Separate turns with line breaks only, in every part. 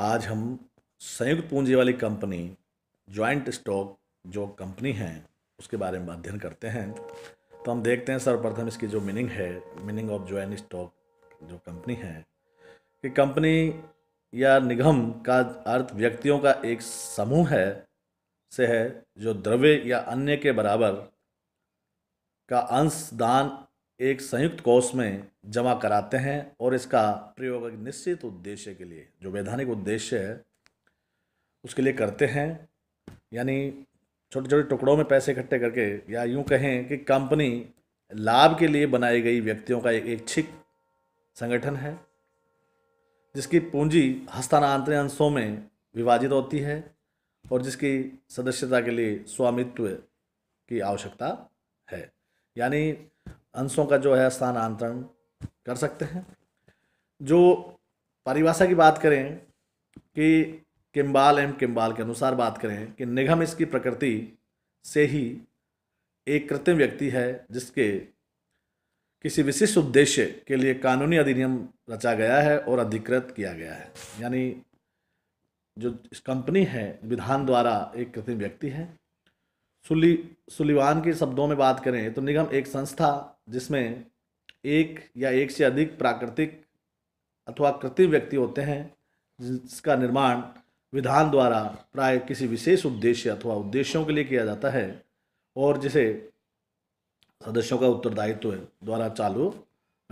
आज हम संयुक्त पूंजी वाली कंपनी जॉइंट स्टॉक जो कंपनी है उसके बारे में अध्ययन करते हैं तो हम देखते हैं सर्वप्रथम इसकी जो मीनिंग है मीनिंग ऑफ ज्वाइंट स्टॉक जो कंपनी है कि कंपनी या निगम का अर्थ व्यक्तियों का एक समूह है से है जो द्रव्य या अन्य के बराबर का अंश दान एक संयुक्त कोष में जमा कराते हैं और इसका प्रयोग एक निश्चित उद्देश्य के लिए जो वैधानिक उद्देश्य है उसके लिए करते हैं यानी छोटे छोटे टुकड़ों में पैसे इकट्ठे करके या यूं कहें कि कंपनी लाभ के लिए बनाई गई व्यक्तियों का एक ऐच्छिक संगठन है जिसकी पूंजी हस्तानांतरण अंशों में विभाजित होती है और जिसकी सदस्यता के लिए स्वामित्व की आवश्यकता है यानी अंशों का जो है स्थानांतरण कर सकते हैं जो परिभाषा की बात करें कि किम्बाल एम किम्बाल के अनुसार बात करें कि निगम इसकी प्रकृति से ही एक कृत्रिम व्यक्ति है जिसके किसी विशिष्ट उद्देश्य के लिए कानूनी अधिनियम रचा गया है और अधिकृत किया गया है यानी जो कंपनी है विधान द्वारा एक कृत्रिम व्यक्ति है सुली सुलिवान के शब्दों में बात करें तो निगम एक संस्था जिसमें एक या एक से अधिक प्राकृतिक अथवा कृत्रिम व्यक्ति होते हैं जिसका निर्माण विधान द्वारा प्राय किसी विशेष उद्देश्य अथवा उद्देश्यों के लिए किया जाता है और जिसे सदस्यों का उत्तरदायित्व द्वारा चालू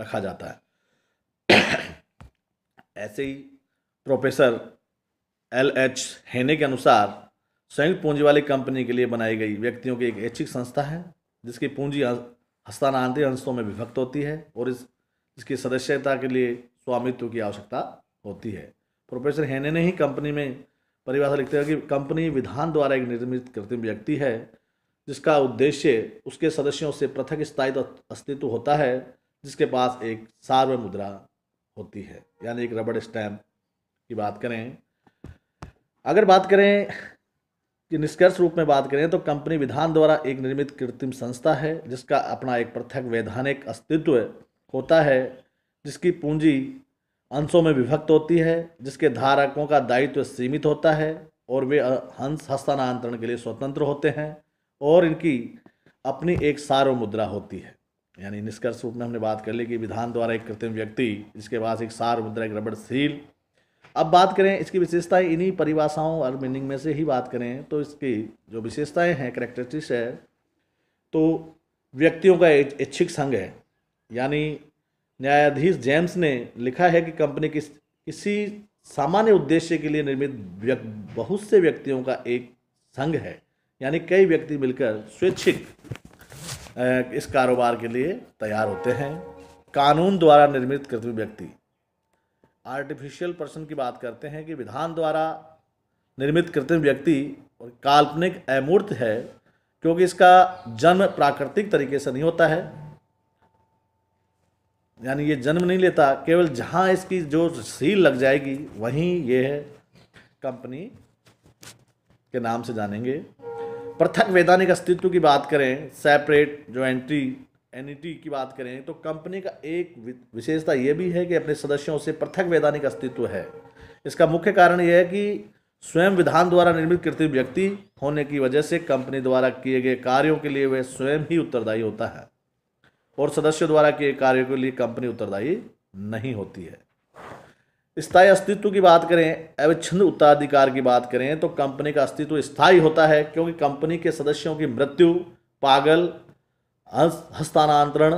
रखा जाता है ऐसे ही प्रोफेसर एल एच हेने के अनुसार संयुक्त पूंजी वाली कंपनी के लिए बनाई गई व्यक्तियों की एक ऐच्छिक संस्था है जिसकी पूंजी हस्तानांतरित अंशों में विभक्त होती है और इस इसकी सदस्यता के लिए स्वामित्व की आवश्यकता होती है प्रोफेसर हेने ने ही कंपनी में परिभाषा लिखते हैं कि कंपनी विधान द्वारा एक निर्मित कृत्रिम व्यक्ति है जिसका उद्देश्य उसके सदस्यों से पृथक स्थायित्व अस्तित्व होता है जिसके पास एक सार्व मुद्रा होती है यानी एक रबड़ स्टैम्प की बात करें अगर बात करें कि निष्कर्ष रूप में बात करें तो कंपनी विधान द्वारा एक निर्मित कृत्रिम संस्था है जिसका अपना एक पृथक वैधानिक अस्तित्व होता है जिसकी पूंजी अंशों में विभक्त होती है जिसके धारकों का दायित्व सीमित होता है और वे हंस हस्तानांतरण के लिए स्वतंत्र होते हैं और इनकी अपनी एक सार्व मुद्रा होती है यानी निष्कर्ष रूप में हमने बात कर ली कि विधान द्वारा एक कृत्रिम व्यक्ति जिसके पास एक सार्व मुद्रा एक रबड़ सील अब बात करें इसकी विशेषताएं इन्हीं परिभाषाओं और मीनिंग में से ही बात करें तो इसकी जो विशेषताएं हैं करेक्टरिस्टिक्स है तो व्यक्तियों का इच्छिक संघ है यानी न्यायाधीश जेम्स ने लिखा है कि कंपनी किस किसी सामान्य उद्देश्य के लिए निर्मित व्यक्ति बहुत से व्यक्तियों का एक संघ है यानी कई व्यक्ति मिलकर स्वैच्छिक इस कारोबार के लिए तैयार होते हैं कानून द्वारा निर्मित कृत व्यक्ति आर्टिफिशियल पर्सन की बात करते हैं कि विधान द्वारा निर्मित कृत्रिम व्यक्ति और काल्पनिक अमूर्त है क्योंकि इसका जन्म प्राकृतिक तरीके से नहीं होता है यानी ये जन्म नहीं लेता केवल जहां इसकी जो सील लग जाएगी वहीं ये है कंपनी के नाम से जानेंगे पृथक वैधानिक अस्तित्व की बात करें सेपरेट जो एंट्री एनिटी e की बात करें तो कंपनी का एक विशेषता यह भी है कि अपने सदस्यों से पृथक वैधानिक अस्तित्व है इसका मुख्य कारण यह है कि स्वयं विधान द्वारा निर्मित कृत्रिम व्यक्ति होने की वजह से कंपनी द्वारा किए गए कार्यों के लिए वह स्वयं ही उत्तरदायी होता है और सदस्यों द्वारा किए कार्यों के लिए कंपनी उत्तरदायी नहीं होती है स्थायी अस्तित्व की बात करें अविच्छिन्न उत्तराधिकार की बात करें तो कंपनी का अस्तित्व स्थायी होता है क्योंकि कंपनी के सदस्यों की मृत्यु पागल हस्तांतरण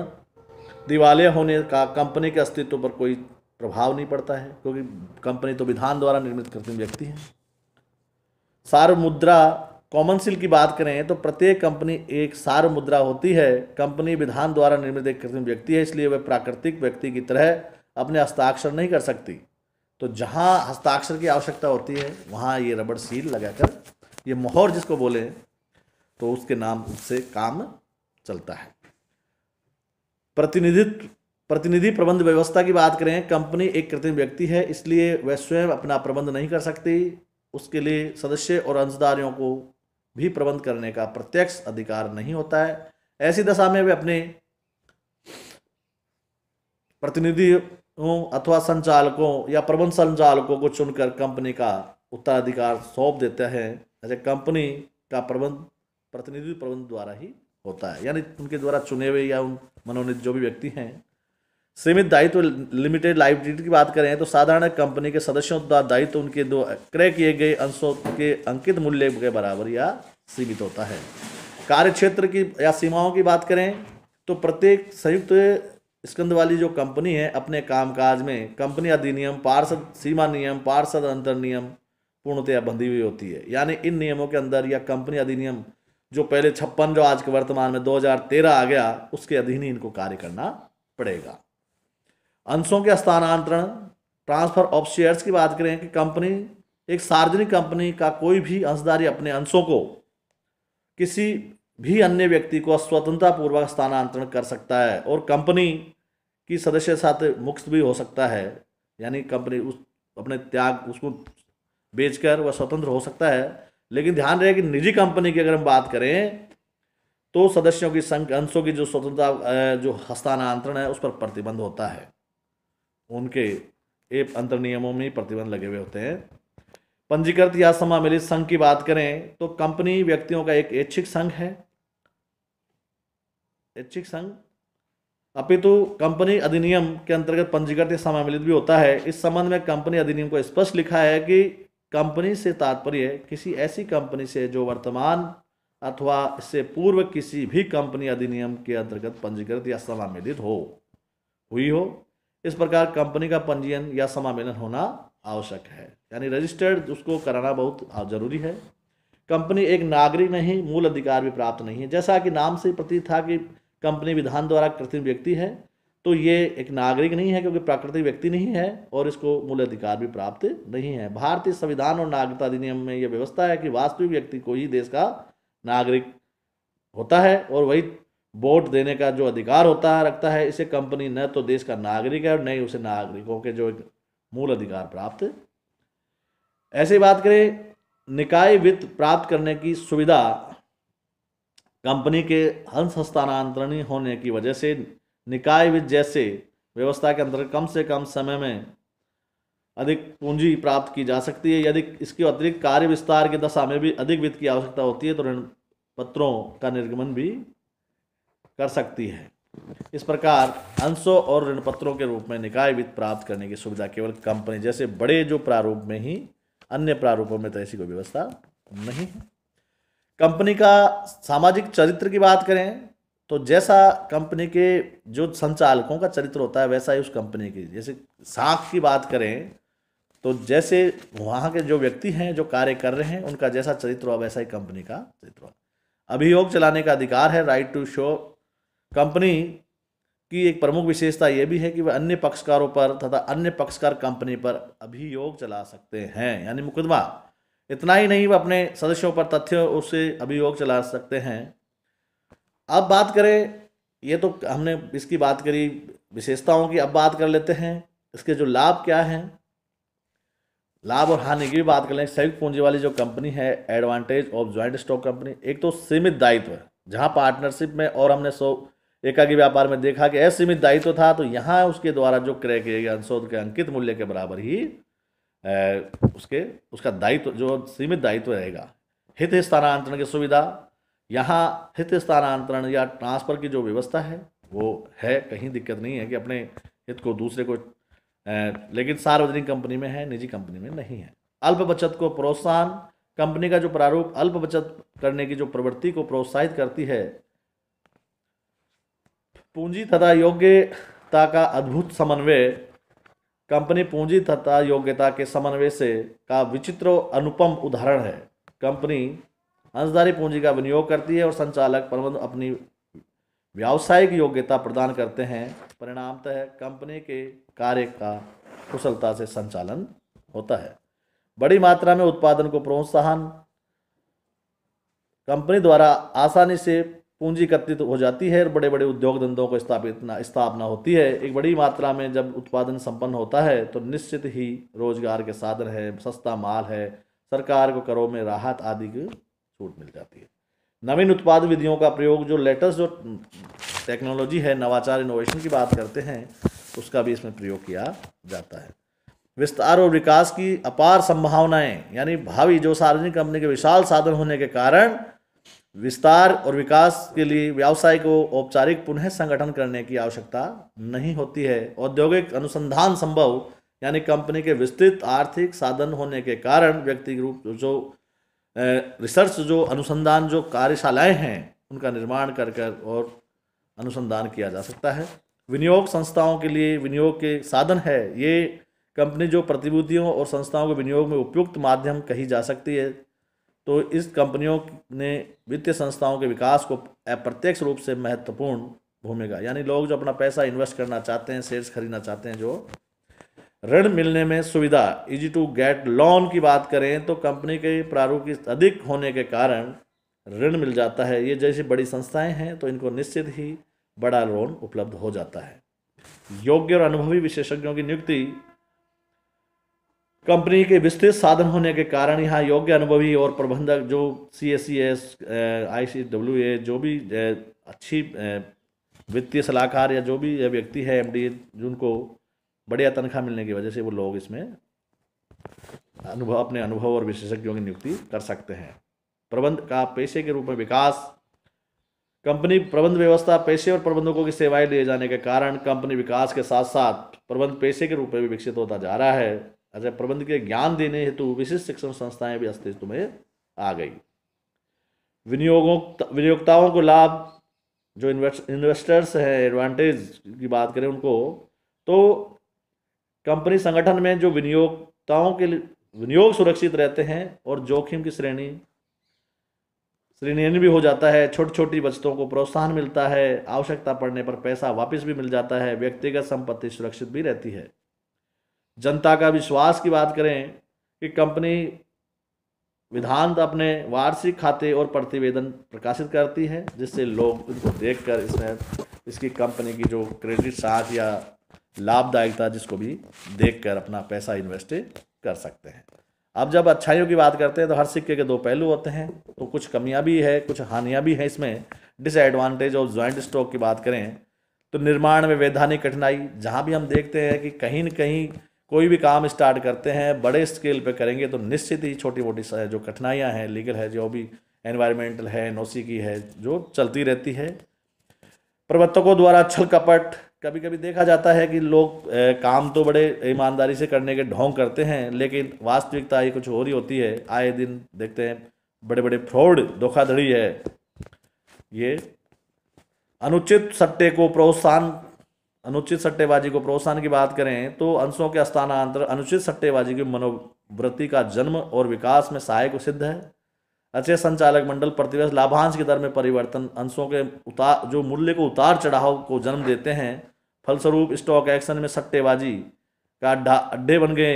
दिवालिया होने का कंपनी के अस्तित्व पर कोई प्रभाव नहीं पड़ता है क्योंकि कंपनी तो विधान द्वारा निर्मित कृत्रिम व्यक्ति है सार्व मुद्रा कॉमन सिल की बात करें तो प्रत्येक कंपनी एक सार्व मुद्रा होती है कंपनी विधान द्वारा निर्मित एक कृत्रिम व्यक्ति है इसलिए वह प्राकृतिक व्यक्ति की तरह अपने हस्ताक्षर नहीं कर सकती तो जहाँ हस्ताक्षर की आवश्यकता होती है वहाँ ये रबड़ सील लगाकर ये मोहर जिसको बोले तो उसके नाम से काम चलता है प्रतिनिधित्व प्रतिनिधि प्रबंध व्यवस्था की बात करें कंपनी एक कृत्रिम व्यक्ति है इसलिए वह स्वयं अपना प्रबंध नहीं कर सकती उसके लिए सदस्य और अंशदारियों को भी प्रबंध करने का प्रत्यक्ष अधिकार नहीं होता है ऐसी दशा में वे अपने प्रतिनिधियों अथवा संचालकों या प्रबंध संचालकों को चुनकर कंपनी का उत्तराधिकार सौंप देते हैं ऐसे कंपनी का प्रबंध प्रतिनिधि प्रबंध द्वारा ही होता है यानी उनके द्वारा चुने हुए या उन मनोनीत जो भी व्यक्ति हैं सीमित दायित्व लिमिटेड लाइफ लाइबिलिटी की बात करें तो साधारण कंपनी के सदस्यों द्वारा दायित्व उनके दो क्रय किए गए अंशों के अंकित मूल्य के बराबर या सीमित होता है कार्य क्षेत्र की या सीमाओं की बात करें तो प्रत्येक संयुक्त स्कंद वाली जो कंपनी है अपने कामकाज में कंपनी अधिनियम पार्षद सीमा नियम पार्षद अंतर नियम पूर्णतया बंधी हुई होती है यानी इन नियमों के अंदर या कंपनी अधिनियम जो पहले छप्पन जो आज के वर्तमान में 2013 आ गया उसके अधीन ही इनको कार्य करना पड़ेगा अंशों के स्थानांतरण ट्रांसफर ऑफ शेयर्स की बात करें कि कंपनी एक सार्वजनिक कंपनी का कोई भी अंशदारी अपने अंशों को किसी भी अन्य व्यक्ति को स्वतंत्रतापूर्वक स्थानांतरण कर सकता है और कंपनी की सदस्य साथ मुक्त भी हो सकता है यानी कंपनी उस अपने त्याग उसको बेचकर वह स्वतंत्र हो सकता है लेकिन ध्यान रहे कि निजी कंपनी की अगर हम बात करें तो सदस्यों की संघ अंशों की जो स्वतंत्रता जो हस्तानांतरण है उस पर प्रतिबंध होता है उनके एक अंतर नियमों में प्रतिबंध लगे हुए होते हैं पंजीकृत या समामिलित संघ की बात करें तो कंपनी व्यक्तियों का एक ऐच्छिक संघ है ऐच्छिक संघ अपितु कंपनी अधिनियम के अंतर्गत पंजीकृत या समामिलित भी होता है इस संबंध में कंपनी अधिनियम को स्पष्ट लिखा है कि कंपनी से तात्पर्य किसी ऐसी कंपनी से जो वर्तमान अथवा इससे पूर्व किसी भी कंपनी अधिनियम के अंतर्गत पंजीकृत या समामेलित हो हुई हो इस प्रकार कंपनी का पंजीयन या समामेलन होना आवश्यक है यानी रजिस्टर्ड उसको कराना बहुत जरूरी है कंपनी एक नागरिक नहीं मूल अधिकार भी प्राप्त नहीं है जैसा कि नाम से प्रतीत था कि कंपनी विधान द्वारा कृत्रिम व्यक्ति है तो ये एक नागरिक नहीं है क्योंकि प्राकृतिक व्यक्ति नहीं है और इसको मूल अधिकार भी प्राप्त नहीं है भारतीय संविधान और नागरिकता अधिनियम में यह व्यवस्था है कि वास्तविक व्यक्ति को ही देश का नागरिक होता है और वही वोट देने का जो अधिकार होता है रखता है इसे कंपनी न तो देश का नागरिक है और न ही उसे नागरिकों के जो मूल अधिकार प्राप्त ऐसे बात करें निकाय वित्त प्राप्त करने की सुविधा कंपनी के हंस हस्तांतरणी होने की वजह से निकाय विद जैसे व्यवस्था के अंतर्गत कम से कम समय में अधिक पूंजी प्राप्त की जा सकती है यदि इसके अतिरिक्त कार्य विस्तार की दशा में भी अधिक वित्त की आवश्यकता होती है तो ऋण पत्रों का निर्गमन भी कर सकती है इस प्रकार अंशों और ऋण पत्रों के रूप में निकाय वित्त प्राप्त करने की सुविधा केवल कंपनी जैसे बड़े जो प्रारूप में ही अन्य प्रारूपों में तो ऐसी कोई व्यवस्था नहीं है कंपनी का सामाजिक चरित्र की बात करें तो जैसा कंपनी के जो संचालकों का चरित्र होता है वैसा ही उस कंपनी की जैसे साख की बात करें तो जैसे वहाँ के जो व्यक्ति हैं जो कार्य कर रहे हैं उनका जैसा चरित्र हो वैसा ही कंपनी का चरित्र हो अभियोग चलाने का अधिकार है राइट टू शो कंपनी की एक प्रमुख विशेषता यह भी है कि वह अन्य पक्षकारों पर तथा अन्य पक्षकार कंपनी पर अभियोग चला सकते हैं यानी मुकदमा इतना ही नहीं वह अपने सदस्यों पर तथ्य उससे अभियोग चला सकते हैं अब बात करें ये तो हमने इसकी बात करी विशेषताओं की अब बात कर लेते हैं इसके जो लाभ क्या हैं लाभ और हानि की भी बात कर लें संयुक्त पूंजी वाली जो कंपनी है advantage of joint stock company एक तो सीमित दायित्व है जहाँ पार्टनरशिप में और हमने सो एकागी व्यापार में देखा कि असीमित दायित्व था तो यहाँ उसके द्वारा जो क्रय किए गए अनशोध के अंकित मूल्य के बराबर ही ए, उसके उसका दायित्व जो सीमित दायित्व रहेगा हित स्थानांतरण की सुविधा यहाँ हित स्थानांतरण या ट्रांसफ़र की जो व्यवस्था है वो है कहीं दिक्कत नहीं है कि अपने हित को दूसरे को लेकिन सार्वजनिक कंपनी में है निजी कंपनी में नहीं है अल्प बचत को प्रोत्साहन कंपनी का जो प्रारूप अल्प बचत करने की जो प्रवृत्ति को प्रोत्साहित करती है पूंजी तथा योग्यता का अद्भुत समन्वय कंपनी पूंजी तथा योग्यता के समन्वय से का विचित्र अनुपम उदाहरण है कंपनी अंशधारी पूंजी का विनियोग करती है और संचालक प्रबंध अपनी व्यावसायिक योग्यता प्रदान करते हैं परिणामतः कंपनी के कार्य का कुशलता से संचालन होता है बड़ी मात्रा में उत्पादन को प्रोत्साहन कंपनी द्वारा आसानी से पूंजी एकत्रित हो जाती है और बड़े बड़े उद्योग धंधों को स्थापित स्थापना होती है एक बड़ी मात्रा में जब उत्पादन संपन्न होता है तो निश्चित ही रोजगार के साधन है सस्ता माल है सरकार को करों में राहत आदि की छूट मिल जाती है नवीन उत्पाद विधियों का प्रयोग जो लेटेस्ट जो टेक्नोलॉजी है नवाचार इनोवेशन की बात करते हैं उसका भी इसमें प्रयोग किया जाता है विस्तार और विकास की अपार संभावनाएं यानी भावी जो सार्वजनिक कंपनी के विशाल साधन होने के कारण विस्तार और विकास के लिए व्यवसाय को औपचारिक पुनः संगठन करने की आवश्यकता नहीं होती है औद्योगिक अनुसंधान संभव यानी कंपनी के विस्तृत आर्थिक साधन होने के कारण व्यक्ति रूप जो रिसर्च जो अनुसंधान जो कार्यशालाएं हैं उनका निर्माण कर कर और अनुसंधान किया जा सकता है विनियोग संस्थाओं के लिए विनियोग के साधन है ये कंपनी जो प्रतिभूतियों और संस्थाओं के विनियोग में उपयुक्त माध्यम कही जा सकती है तो इस कंपनियों ने वित्तीय संस्थाओं के विकास को अप्रत्यक्ष रूप से महत्वपूर्ण भूमिका यानी लोग जो अपना पैसा इन्वेस्ट करना चाहते हैं शेयर्स खरीदना चाहते हैं जो ऋण मिलने में सुविधा इजी टू गेट लोन की बात करें तो कंपनी के प्रारूप की अधिक होने के कारण ऋण मिल जाता है ये जैसी बड़ी संस्थाएं हैं तो इनको निश्चित ही बड़ा लोन उपलब्ध हो जाता है योग्य और अनुभवी विशेषज्ञों की नियुक्ति कंपनी के विस्तृत साधन होने के कारण यहाँ योग्य अनुभवी और प्रबंधक जो C S C S I C W A जो भी अच्छी वित्तीय सलाहकार या जो भी व्यक्ति है एम डी जिनको बढ़िया तनख्वाह मिलने की वजह से वो लोग इसमें अनुभव अपने अनुभव और विशेषज्ञों की नियुक्ति कर सकते हैं प्रबंध का पेशे के रूप में विकास कंपनी प्रबंध व्यवस्था पेशे और प्रबंधकों की सेवाएं लिए जाने के कारण कंपनी विकास के साथ साथ प्रबंध पेशे के रूप में भी विकसित होता जा रहा है अतः प्रबंध के ज्ञान देने हेतु विशिष्ट शिक्षण संस्थाएं भी अस्तित्व में आ गई विनियोगों विनियोक्ताओं को लाभ जो इन्वेस्टर्स हैं एडवांटेज की बात करें उनको तो कंपनी संगठन में जो विनियोगताओं के विनियोग सुरक्षित रहते हैं और जोखिम की श्रेणी श्रेणी भी हो जाता है छोटी छोटी बचतों को प्रोत्साहन मिलता है आवश्यकता पड़ने पर पैसा वापस भी मिल जाता है व्यक्तिगत संपत्ति सुरक्षित भी रहती है जनता का विश्वास की बात करें कि कंपनी विधान अपने वार्षिक खाते और प्रतिवेदन प्रकाशित करती है जिससे लोग उनको देखकर इसमें इसकी कंपनी की जो क्रेडिट साख या लाभदायकता जिसको भी देख कर अपना पैसा इन्वेस्ट कर सकते हैं अब जब अच्छाइयों की बात करते हैं तो हर सिक्के के दो पहलू होते हैं तो कुछ कमियां भी है कुछ हानियां भी हैं इसमें डिसएडवांटेज और ज्वाइंट स्टॉक की बात करें तो निर्माण में वैधानिक कठिनाई जहाँ भी हम देखते हैं कि कहीं न कहीं कोई भी काम स्टार्ट करते हैं बड़े स्केल पे करेंगे तो निश्चित ही छोटी मोटी जो कठिनाइयाँ हैं लीगल है जो भी एनवायरमेंटल है एन की है जो चलती रहती है प्रवर्तकों द्वारा छल कपट कभी कभी देखा जाता है कि लोग ए, काम तो बड़े ईमानदारी से करने के ढोंग करते हैं लेकिन वास्तविकता ये कुछ और ही होती है आए दिन देखते हैं बड़े बड़े फ्रॉड धोखाधड़ी है ये अनुचित सट्टे को प्रोत्साहन अनुचित सट्टेबाजी को प्रोत्साहन की बात करें तो अंशों के स्थानांतर अनुचित सट्टेबाजी की मनोवृत्ति का जन्म और विकास में सहायक सिद्ध है अच्छे संचालक मंडल प्रतिवर्ष लाभांश की दर में परिवर्तन अंशों के उतार जो मूल्य को उतार चढ़ाव को जन्म देते हैं फलस्वरूप स्टॉक एक्शन में सट्टेबाजी का अड्डे बन गए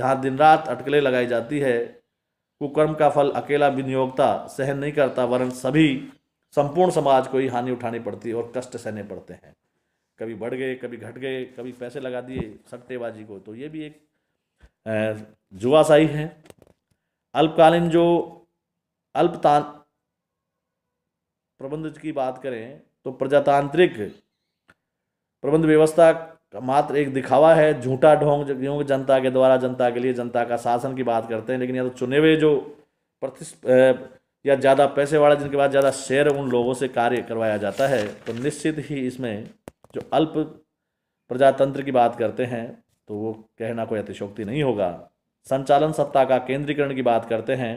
जहाँ दिन रात अटकलें लगाई जाती है कुकर्म का फल अकेला विनियोगता सहन नहीं करता वरन सभी संपूर्ण समाज को ही हानि उठानी पड़ती है और कष्ट सहने पड़ते हैं कभी बढ़ गए कभी घट गए कभी पैसे लगा दिए सट्टेबाजी को तो ये भी एक जुआसाई है अल्पकालीन जो अल्पतान प्रबंध की बात करें तो प्रजातांत्रिक प्रबंध व्यवस्था मात्र एक दिखावा है झूठा ढोंग यूँ जनता के द्वारा जनता के लिए जनता का शासन की बात करते हैं लेकिन या तो चुने हुए जो प्रति या ज़्यादा पैसे वाला जिनके पास ज़्यादा शेयर उन लोगों से कार्य करवाया जाता है तो निश्चित ही इसमें जो अल्प प्रजातंत्र की बात करते हैं तो वो कहना कोई अतिशोक्ति नहीं होगा संचालन सत्ता का केंद्रीकरण की बात करते हैं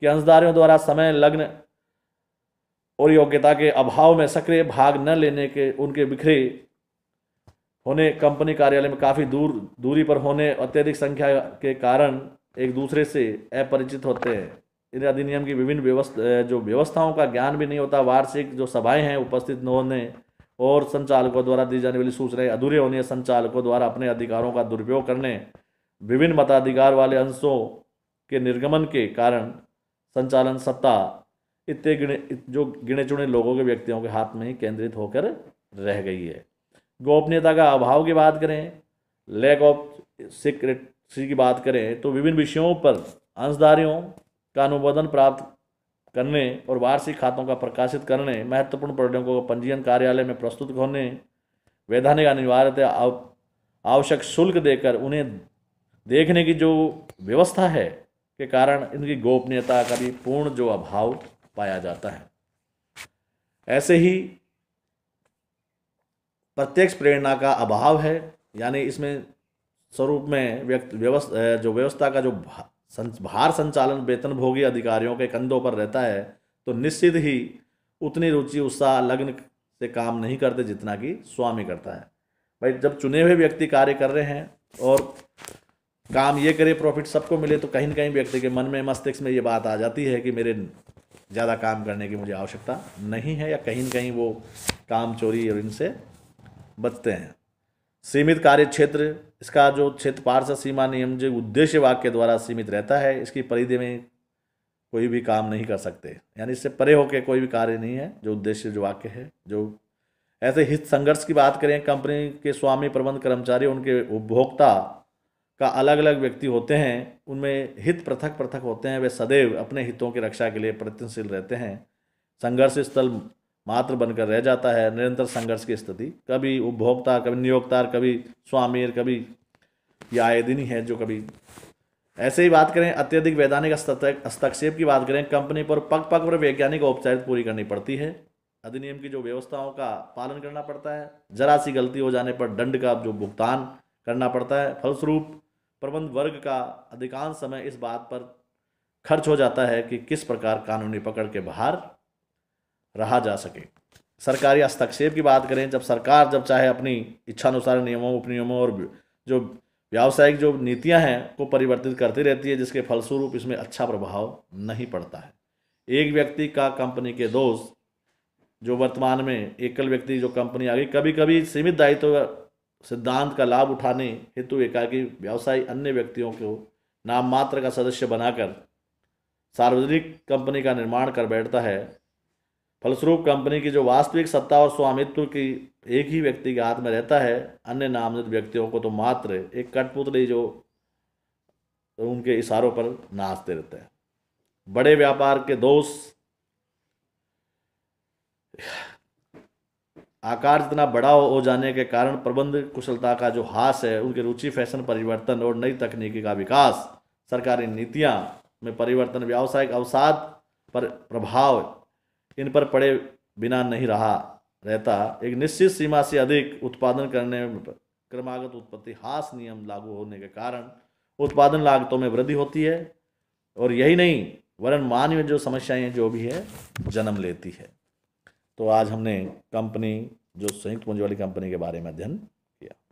कि अंशदारियों द्वारा समय लग्न और योग्यता के अभाव में सक्रिय भाग न लेने के उनके बिखरे होने कंपनी कार्यालय में काफ़ी दूर दूरी पर होने अत्यधिक संख्या के कारण एक दूसरे से अपरिचित होते हैं इन अधिनियम की विभिन्न व्यवस्था जो व्यवस्थाओं का ज्ञान भी नहीं होता वार्षिक जो सभाएं हैं उपस्थित न होने और संचालकों द्वारा दी जाने वाली सूचनाएं अधूरे होने संचालकों द्वारा अपने अधिकारों का दुरुपयोग करने विभिन्न मताधिकार वाले अंशों के निर्गमन के कारण संचालन सत्ता इतने गिने जो गिने चुने लोगों के व्यक्तियों के हाथ में ही केंद्रित होकर रह गई है गोपनीयता का अभाव की बात करें लैक ऑफ सीक्रेटसी की बात करें तो विभिन्न विषयों पर अंशधारियों का अनुमोदन प्राप्त करने और वार्षिक खातों का प्रकाशित करने महत्वपूर्ण पर्यटकों को पंजीयन कार्यालय में प्रस्तुत होने वैधानिक अनिवार्यता आवश्यक शुल्क देकर उन्हें देखने की जो व्यवस्था है के कारण इनकी गोपनीयता का भी पूर्ण जो अभाव पाया जाता है ऐसे ही प्रत्यक्ष प्रेरणा का अभाव है यानी इसमें स्वरूप में व्यक्त व्यवस्था जो व्यवस्था का जो भार संचालन वेतन भोगी अधिकारियों के कंधों पर रहता है तो निश्चित ही उतनी रुचि उत्साह लग्न से काम नहीं करते जितना कि स्वामी करता है भाई जब चुने हुए व्यक्ति कार्य कर रहे हैं और काम ये करे प्रॉफिट सबको मिले तो कहीं ना कहीं व्यक्ति के मन में मस्तिष्क में ये बात आ जाती है कि मेरे ज़्यादा काम करने की मुझे आवश्यकता नहीं है या कहीं ना कहीं वो काम चोरी और इनसे बचते हैं सीमित कार्य क्षेत्र इसका जो क्षेत्र पार्षद सीमा नियम जो उद्देश्य वाक्य द्वारा सीमित रहता है इसकी परिधि में कोई भी काम नहीं कर सकते यानी इससे परे होकर कोई भी कार्य नहीं है जो उद्देश्य जो वाक्य है जो ऐसे हित संघर्ष की बात करें कंपनी के स्वामी प्रबंध कर्मचारी उनके उपभोक्ता का अलग अलग व्यक्ति होते हैं उनमें हित पृथक पृथक होते हैं वे सदैव अपने हितों की रक्षा के लिए प्रयत्नशील रहते हैं संघर्ष स्थल मात्र बनकर रह जाता है निरंतर संघर्ष की स्थिति कभी उपभोक्ता कभी नियोक्ता कभी स्वामीर कभी ये आयदिनी है जो कभी ऐसे ही बात करें अत्यधिक वैधानिक हस्तक्षेप की बात करें कंपनी पर पग पग पर वैज्ञानिक औपचारिक पूरी करनी पड़ती है अधिनियम की जो व्यवस्थाओं का पालन करना पड़ता है जरा सी गलती हो जाने पर दंड का जो भुगतान करना पड़ता है फलस्वरूप प्रबंध वर्ग का अधिकांश समय इस बात पर खर्च हो जाता है कि किस प्रकार कानूनी पकड़ के बाहर रहा जा सके सरकारी हस्तक्षेप की बात करें जब सरकार जब चाहे अपनी इच्छानुसार नियमों उपनियमों और जो व्यावसायिक जो नीतियां हैं को परिवर्तित करती रहती है जिसके फलस्वरूप इसमें अच्छा प्रभाव नहीं पड़ता है एक व्यक्ति का कंपनी के दोष जो वर्तमान में एकल व्यक्ति जो कंपनी आ गई कभी कभी सीमित दायित्व सिद्धांत का लाभ उठाने हेतु एकाकी व्यवसायी अन्य व्यक्तियों को नाम मात्र का सदस्य बनाकर सार्वजनिक कंपनी का निर्माण कर बैठता है फलस्वरूप कंपनी की जो वास्तविक सत्ता और स्वामित्व की एक ही व्यक्ति के हाथ में रहता है अन्य नामजद व्यक्तियों को तो मात्र एक कठपुतली जो तो उनके इशारों पर नाचते रहते हैं बड़े व्यापार के दोष आकार जितना बड़ा हो जाने के कारण प्रबंध कुशलता का जो हास है उनकी रुचि फैशन परिवर्तन और नई तकनीकी का विकास सरकारी नीतियाँ में परिवर्तन व्यावसायिक अवसाद पर प्रभाव इन पर पड़े बिना नहीं रहा रहता एक निश्चित सीमा से अधिक उत्पादन करने में क्रमागत उत्पत्ति हास नियम लागू होने के कारण उत्पादन लागतों में वृद्धि होती है और यही नहीं वरन मानवीय जो समस्याएं जो भी है जन्म लेती है तो आज हमने कंपनी जो संयुक्त पूंजी वाली कंपनी के बारे में अध्ययन